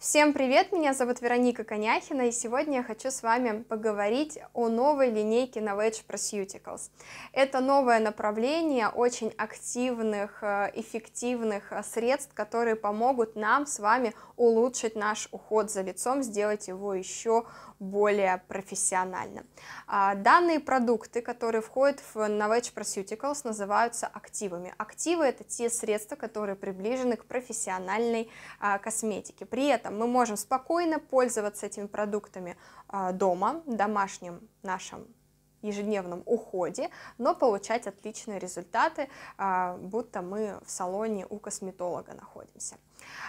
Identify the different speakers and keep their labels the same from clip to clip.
Speaker 1: Всем привет, меня зовут Вероника Коняхина, и сегодня я хочу с вами поговорить о новой линейке Novage Proceuticals. Это новое направление очень активных, э, эффективных э, средств, которые помогут нам с вами улучшить наш уход за лицом, сделать его еще более профессионально. А, данные продукты, которые входят в Novage Proceuticals, называются активами. Активы – это те средства, которые приближены к профессиональной а, косметике. При этом там мы можем спокойно пользоваться этими продуктами а, дома, домашним нашим ежедневном уходе, но получать отличные результаты, а, будто мы в салоне у косметолога находимся.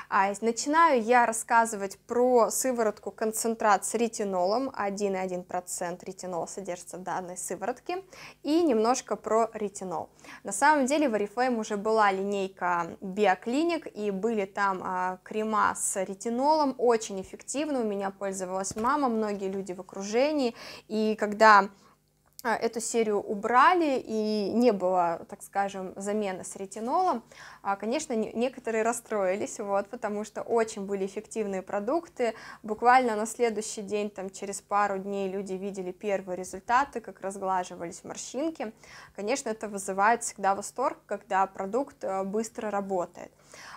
Speaker 1: А, начинаю я рассказывать про сыворотку концентрат с ретинолом, 1,1% ретинола содержится в данной сыворотке, и немножко про ретинол. На самом деле в Oriflame уже была линейка биоклиник, и были там а, крема с ретинолом, очень эффективно, у меня пользовалась мама, многие люди в окружении, и когда а, эту серию убрали и не было, так скажем, замены с ретинолом, а, конечно, некоторые расстроились, вот, потому что очень были эффективные продукты. Буквально на следующий день, там, через пару дней люди видели первые результаты, как разглаживались морщинки. Конечно, это вызывает всегда восторг, когда продукт э, быстро работает.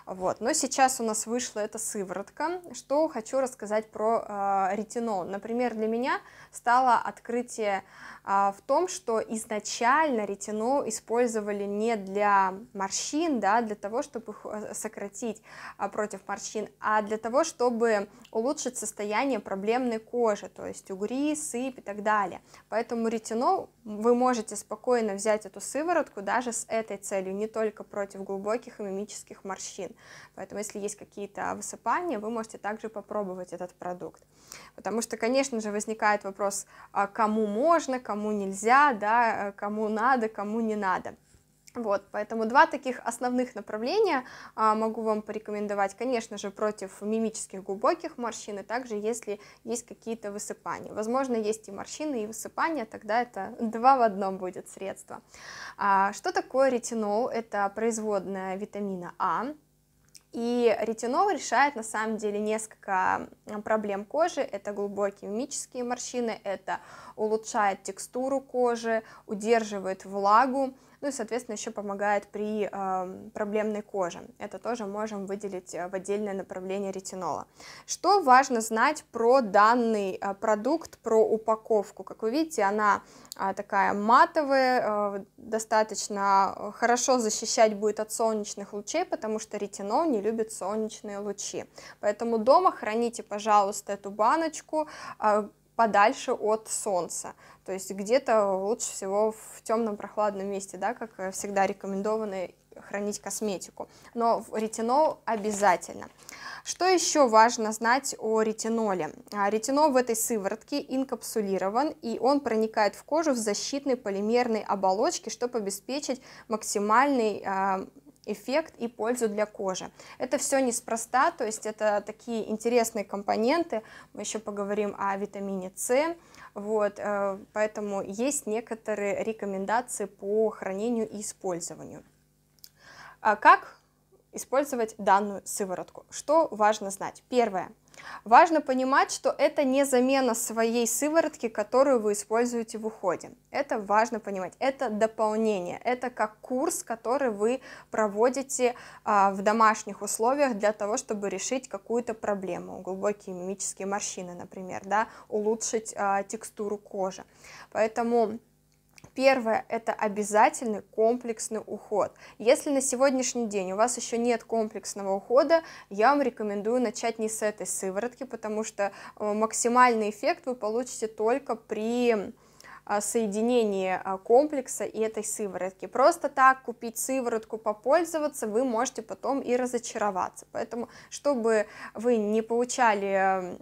Speaker 1: Вот. Но сейчас у нас вышла эта сыворотка. Что хочу рассказать про э, ретинол. Например, для меня стало открытие э, в том, что изначально ретинол использовали не для морщин, да, для того, чтобы их э, сократить э, против морщин, а для того, чтобы улучшить состояние проблемной кожи, то есть угри, сыпь и так далее. Поэтому ретинол вы можете спокойно взять эту сыворотку даже с этой целью, не только против глубоких и мимических морщин, морщин. Поэтому, если есть какие-то высыпания, вы можете также попробовать этот продукт. Потому что, конечно же, возникает вопрос, а кому можно, кому нельзя, да, а кому надо, кому не надо. Вот, поэтому два таких основных направления а, могу вам порекомендовать, конечно же, против мимических глубоких морщин, и также если есть какие-то высыпания. Возможно, есть и морщины, и высыпания, тогда это два в одном будет средство. А, что такое ретинол? Это производная витамина А, и ретинол решает на самом деле несколько проблем кожи. Это глубокие мимические морщины, это улучшает текстуру кожи, удерживает влагу, ну и, соответственно, еще помогает при э, проблемной коже. Это тоже можем выделить э, в отдельное направление ретинола. Что важно знать про данный э, продукт, про упаковку? Как вы видите, она э, такая матовая, э, достаточно хорошо защищать будет от солнечных лучей, потому что ретинол не любит солнечные лучи. Поэтому дома храните, пожалуйста, эту баночку, э, подальше от солнца. То есть где-то лучше всего в темном прохладном месте, да, как э, всегда рекомендовано хранить косметику. Но ретинол обязательно. Что еще важно знать о ретиноле? А, ретинол в этой сыворотке инкапсулирован, и он проникает в кожу в защитной полимерной оболочке, чтобы обеспечить максимальный а, эффект и пользу для кожи. Это все неспроста, то есть это такие интересные компоненты. Мы еще поговорим о витамине С. Вот, э, поэтому есть некоторые рекомендации по хранению и использованию. А как использовать данную сыворотку? Что важно знать? Первое – Важно понимать, что это не замена своей сыворотки, которую вы используете в уходе. Это важно понимать. Это дополнение. Это как курс, который вы проводите а, в домашних условиях для того, чтобы решить какую-то проблему. Глубокие мимические морщины, например, да, улучшить а, текстуру кожи. Поэтому Первое – это обязательный комплексный уход. Если на сегодняшний день у вас еще нет комплексного ухода, я вам рекомендую начать не с этой сыворотки, потому что э, максимальный эффект вы получите только при а, соединение а, комплекса и этой сыворотки. Просто так купить сыворотку, попользоваться, вы можете потом и разочароваться. Поэтому, чтобы вы не получали эм,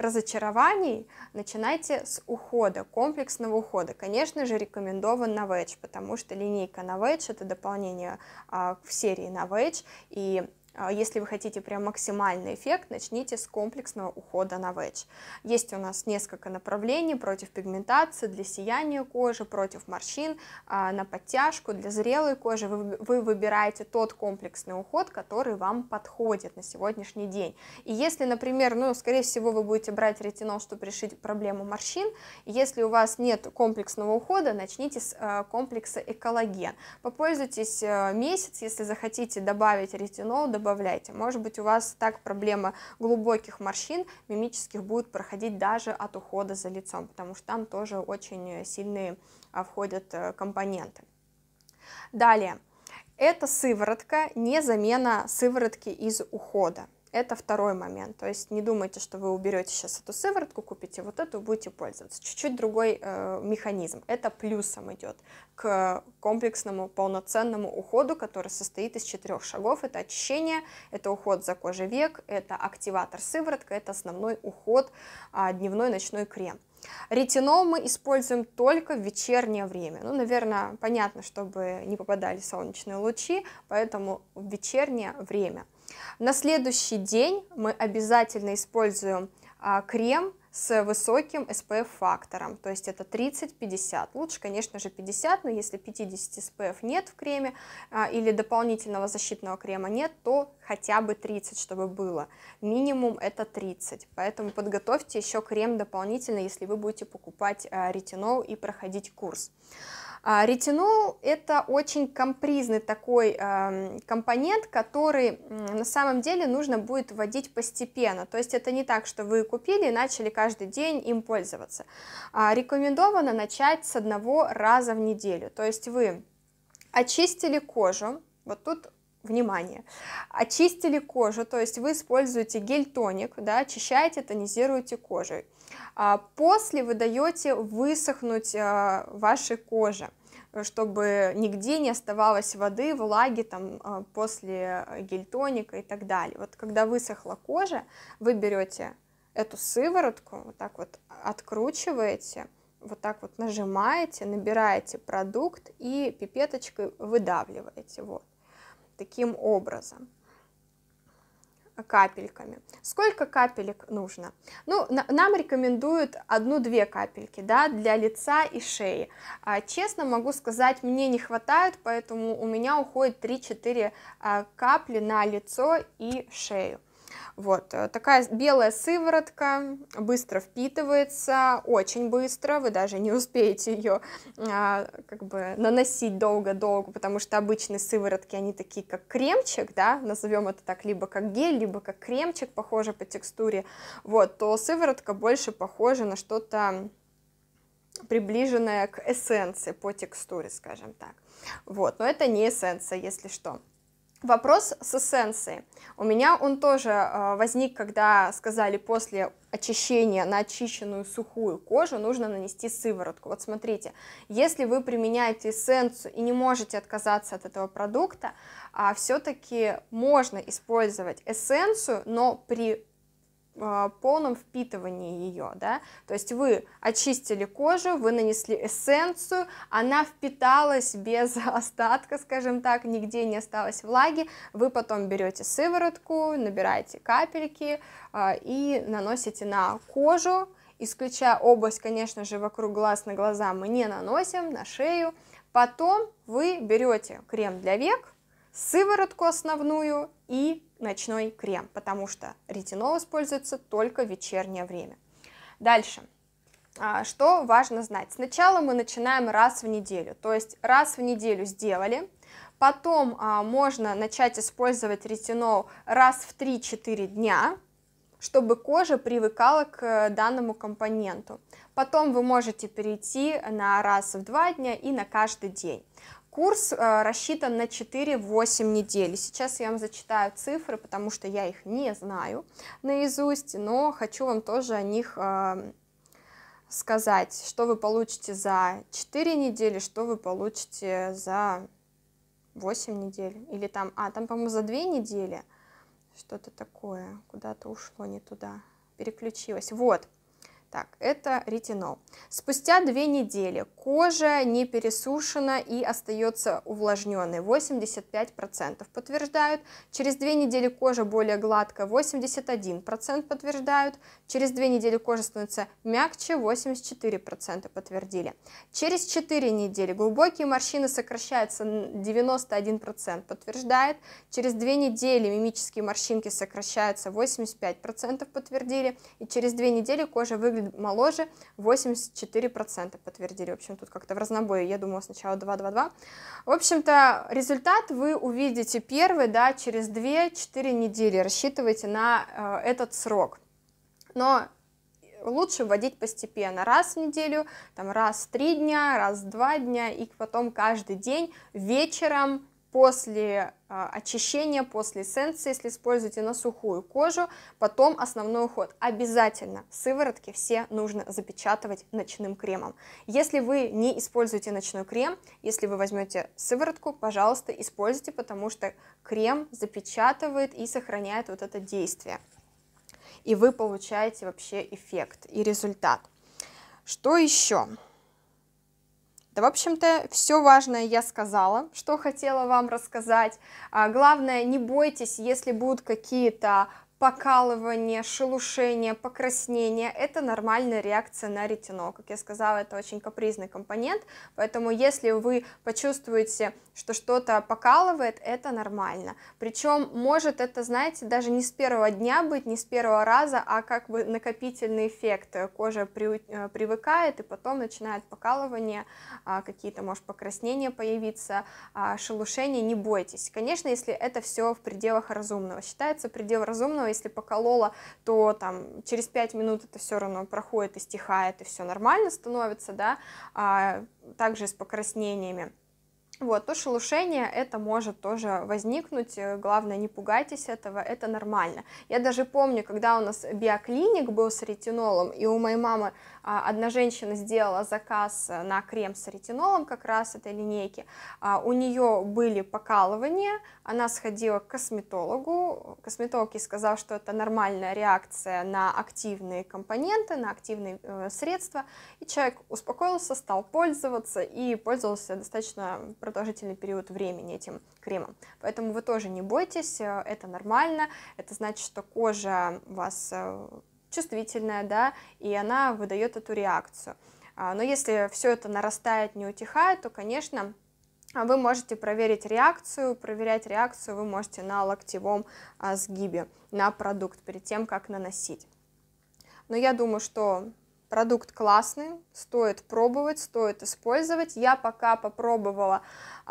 Speaker 1: разочарований начинайте с ухода, комплексного ухода. Конечно же, рекомендован Novage, потому что линейка Novage — это дополнение а, к серии Novage, и а, если вы хотите прям максимальный эффект, начните с комплексного ухода на вэдж. Есть у нас несколько направлений против пигментации, для сияния кожи, против морщин, а, на подтяжку, для зрелой кожи. Вы, вы выбираете тот комплексный уход, который вам подходит на сегодняшний день. И если, например, ну, скорее всего, вы будете брать ретинол, чтобы решить проблему морщин, если у вас нет комплексного ухода, начните с а, комплекса экологен. Попользуйтесь э, месяц, если захотите добавить ретинол, добавить добавляйте. Может быть, у вас так проблема глубоких морщин мимических будет проходить даже от ухода за лицом, потому что там тоже очень сильные а, входят э, компоненты. Далее. Это сыворотка, не замена сыворотки из ухода. Это второй момент. То есть не думайте, что вы уберете сейчас эту сыворотку, купите вот эту, будете пользоваться. Чуть-чуть другой э, механизм. Это плюсом идет к комплексному полноценному уходу, который состоит из четырех шагов. Это очищение, это уход за кожей век, это активатор сыворотка, это основной уход, э, дневной ночной крем. Ретинол мы используем только в вечернее время. Ну, наверное, понятно, чтобы не попадали солнечные лучи, поэтому в вечернее время – на следующий день мы обязательно используем а, крем с высоким SPF-фактором, то есть это 30-50. Лучше, конечно же, 50, но если 50 SPF нет в креме а, или дополнительного защитного крема нет, то хотя бы 30, чтобы было. Минимум это 30, поэтому подготовьте еще крем дополнительно, если вы будете покупать а, ретинол и проходить курс. А, ретинол – это очень компризный такой эм, компонент, который на самом деле нужно будет вводить постепенно. То есть это не так, что вы купили и начали каждый день им пользоваться. А, рекомендовано начать с одного раза в неделю. То есть вы очистили кожу, вот тут внимание, очистили кожу, то есть вы используете гель-тоник, да, очищаете, тонизируете кожу. А после вы даете высохнуть а, вашей коже чтобы нигде не оставалось воды, влаги там а, после гель-тоника и так далее. Вот когда высохла кожа, вы берете эту сыворотку, вот так вот откручиваете, вот так вот нажимаете, набираете продукт и пипеточкой выдавливаете. Вот таким образом капельками. Сколько капелек нужно? Ну, на, нам рекомендуют одну-две капельки, да, для лица и шеи. А, честно могу сказать, мне не хватает, поэтому у меня уходит 3-4 а, капли на лицо и шею. Вот э, такая белая сыворотка, быстро впитывается, очень быстро, вы даже не успеете ее а, как бы наносить долго-долго, потому что обычные сыворотки, они такие как кремчик, да, назовем это так, либо как гель, либо как кремчик, похоже по текстуре, вот, то сыворотка больше похожа на что-то приближенное к эссенции по текстуре, скажем так. Вот, но это не эссенция, если что. Вопрос с эссенцией. У меня он тоже э, возник, когда сказали после очищения на очищенную сухую кожу нужно нанести сыворотку. Вот смотрите, если вы применяете эссенцию и не можете отказаться от этого продукта, а все-таки можно использовать эссенцию, но при а, полном впитывании ее, да, то есть вы очистили кожу, вы нанесли эссенцию, она впиталась без остатка, скажем так, нигде не осталось влаги, вы потом берете сыворотку, набираете капельки а, и наносите на кожу, исключая область, конечно же, вокруг глаз на глаза мы не наносим, на шею, потом вы берете крем для век, сыворотку основную и ночной крем, потому что ретинол используется только в вечернее время. Дальше. А, что важно знать? Сначала мы начинаем раз в неделю, то есть раз в неделю сделали, потом а, можно начать использовать ретинол раз в 3-4 дня, чтобы кожа привыкала к э, данному компоненту. Потом вы можете перейти на раз в 2 дня и на каждый день курс э, рассчитан на 4-8 недель. Сейчас я вам зачитаю цифры, потому что я их не знаю наизусть, но хочу вам тоже о них э, сказать, что вы получите за 4 недели, что вы получите за 8 недель. Или там, а, там, по-моему, за 2 недели что-то такое, куда-то ушло не туда, переключилось. Вот. Так, это ретинол. Спустя две недели кожа не пересушена и остается увлажненной, 85% подтверждают. Через две недели кожа более гладкая, 81% подтверждают. Через две недели кожа становится мягче, 84% подтвердили. Через 4 недели глубокие морщины сокращаются, 91% подтверждает. Через две недели мимические морщинки сокращаются, 85% подтвердили. И через две недели кожа выглядит будет моложе 84% подтвердили. В общем, тут как-то в разнобое. Я думала сначала 2-2-2. В общем-то, результат вы увидите первый, да, через 2-4 недели. Рассчитывайте на э, этот срок. Но лучше вводить постепенно, раз в неделю, там раз в три дня, раз в два дня, и потом каждый день вечером после а, очищения, после эссенции, если используете на сухую кожу, потом основной уход. Обязательно сыворотки все нужно запечатывать ночным кремом. Если вы не используете ночной крем, если вы возьмете сыворотку, пожалуйста, используйте, потому что крем запечатывает и сохраняет вот это действие. И вы получаете вообще эффект и результат. Что еще? В общем-то, все важное я сказала, что хотела вам рассказать. А главное, не бойтесь, если будут какие-то покалывание, шелушение, покраснение – это нормальная реакция на ретинол. Как я сказала, это очень капризный компонент, поэтому если вы почувствуете, что что-то покалывает, это нормально. Причем может это, знаете, даже не с первого дня быть, не с первого раза, а как бы накопительный эффект. Кожа э, привыкает, и потом начинает покалывание, а, какие-то, может, покраснения появиться, а, шелушение, не бойтесь. Конечно, если это все в пределах разумного. Считается предел разумного если поколола, то там через 5 минут это все равно проходит и стихает, и все нормально становится, да, а, также с покраснениями. Вот, то шелушение, это может тоже возникнуть, э, главное, не пугайтесь этого, это нормально. Я даже помню, когда у нас биоклиник был с ретинолом, и у моей мамы а, одна женщина сделала заказ э, на крем с ретинолом как раз этой линейки. А, у нее были покалывания, она сходила к косметологу. Косметолог ей сказал, что это нормальная реакция на активные компоненты, на активные э, средства. И человек успокоился, стал пользоваться и пользовался достаточно продолжительный период времени этим кремом. Поэтому вы тоже не бойтесь, э, это нормально. Это значит, что кожа вас чувствительная, да, и она выдает эту реакцию. А, но если все это нарастает, не утихает, то, конечно, а, вы можете проверить реакцию, проверять реакцию вы можете на локтевом а, сгибе, на продукт, перед тем, как наносить. Но я думаю, что продукт классный, стоит пробовать, стоит использовать. Я пока попробовала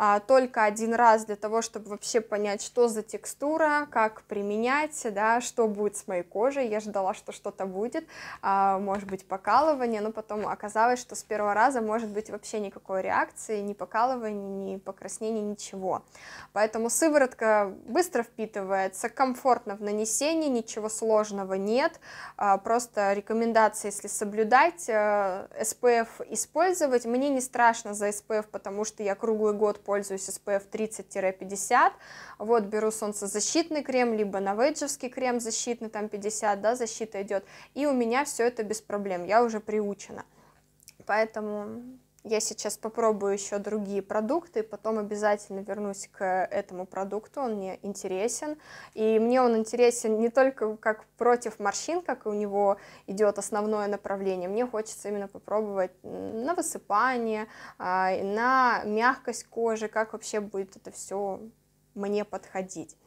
Speaker 1: а, только один раз для того, чтобы вообще понять, что за текстура, как применять, да, что будет с моей кожей. Я ждала, что что-то будет, а, может быть покалывание, но потом оказалось, что с первого раза может быть вообще никакой реакции, ни покалывания, ни покраснения, ничего. Поэтому сыворотка быстро впитывается, комфортно в нанесении, ничего сложного нет, а, просто рекомендации, если соблюдать, SPF э, использовать. Мне не страшно за SPF, потому что я круглый год пользуюсь SPF 30-50, вот беру солнцезащитный крем, либо новейджевский крем защитный, там 50, да, защита идет, и у меня все это без проблем, я уже приучена. Поэтому я сейчас попробую еще другие продукты, потом обязательно вернусь к этому продукту, он мне интересен. И мне он интересен не только как против морщин, как у него идет основное направление, мне хочется именно попробовать на высыпание, а, на мягкость кожи, как вообще будет это все мне подходить.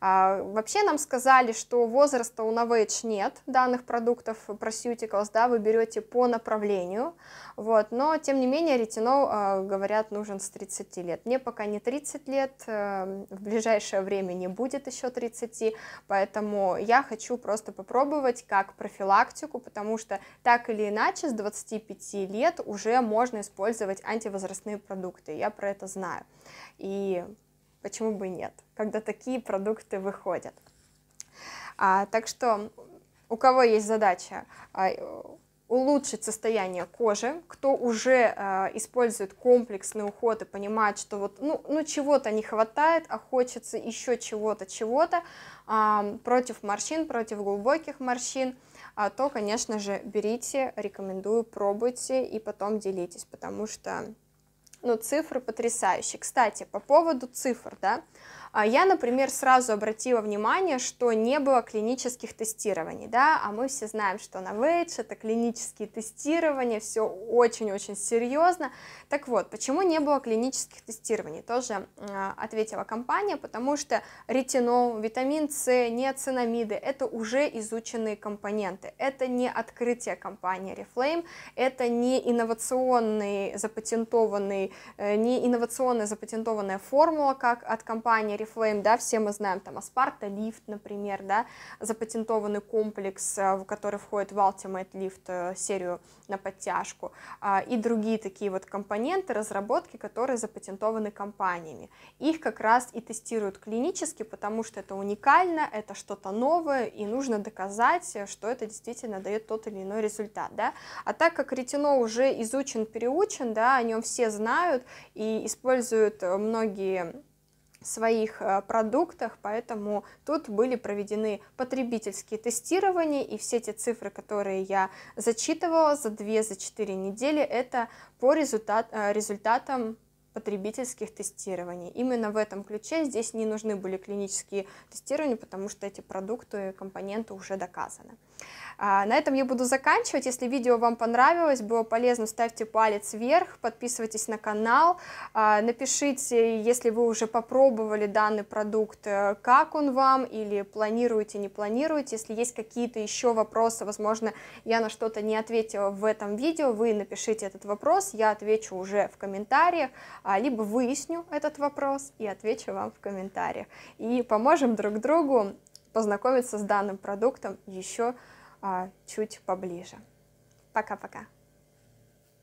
Speaker 1: А, вообще нам сказали, что возраста у Novage нет данных продуктов Proceuticals, да, вы берете по направлению, вот, но тем не менее ретинол, а, говорят, нужен с 30 лет. Мне пока не 30 лет, эм, в ближайшее время не будет еще 30, поэтому я хочу просто попробовать как профилактику, потому что так или иначе с 25 лет уже можно использовать антивозрастные продукты, я про это знаю. И почему бы и нет, когда такие продукты выходят. А, так что у кого есть задача а, улучшить состояние кожи, кто уже а, использует комплексный уход и понимает, что вот ну, ну чего-то не хватает, а хочется еще чего-то, чего-то а, против морщин, против глубоких морщин, а, то, конечно же, берите, рекомендую, пробуйте и потом делитесь, потому что ну, цифры потрясающие. Кстати, по поводу цифр, да, а я, например, сразу обратила внимание, что не было клинических тестирований, да, а мы все знаем, что на Вейдж это клинические тестирования, все очень-очень серьезно. Так вот, почему не было клинических тестирований? Тоже э, ответила компания, потому что ретинол, витамин С, неоцинамиды – это уже изученные компоненты, это не открытие компании Reflame, это не инновационный запатентованный, э, не инновационная запатентованная формула, как от компании Reflame, Oriflame, да, все мы знаем, там, Аспарта Лифт, например, да, запатентованный комплекс, э, в который входит в Ultimate Lift э, серию на подтяжку, а, и другие такие вот компоненты, разработки, которые запатентованы компаниями. Их как раз и тестируют клинически, потому что это уникально, это что-то новое, и нужно доказать, э, что это действительно дает тот или иной результат, да. А так как ретино уже изучен, переучен, да, о нем все знают и используют многие своих э, продуктах, поэтому тут были проведены потребительские тестирования, и все те цифры, которые я зачитывала за 2-4 за недели, это по результат, э, результатам потребительских тестирований. Именно в этом ключе здесь не нужны были клинические тестирования, потому что эти продукты и компоненты уже доказаны. А, на этом я буду заканчивать. Если видео вам понравилось, было полезно, ставьте палец вверх, подписывайтесь на канал, а, напишите, если вы уже попробовали данный продукт, э, как он вам, или планируете, не планируете. Если есть какие-то еще вопросы, возможно, я на что-то не ответила в этом видео, вы напишите этот вопрос, я отвечу уже в комментариях, а, либо выясню этот вопрос и отвечу вам в комментариях. И поможем друг другу познакомиться с данным продуктом еще а, чуть поближе. Пока-пока.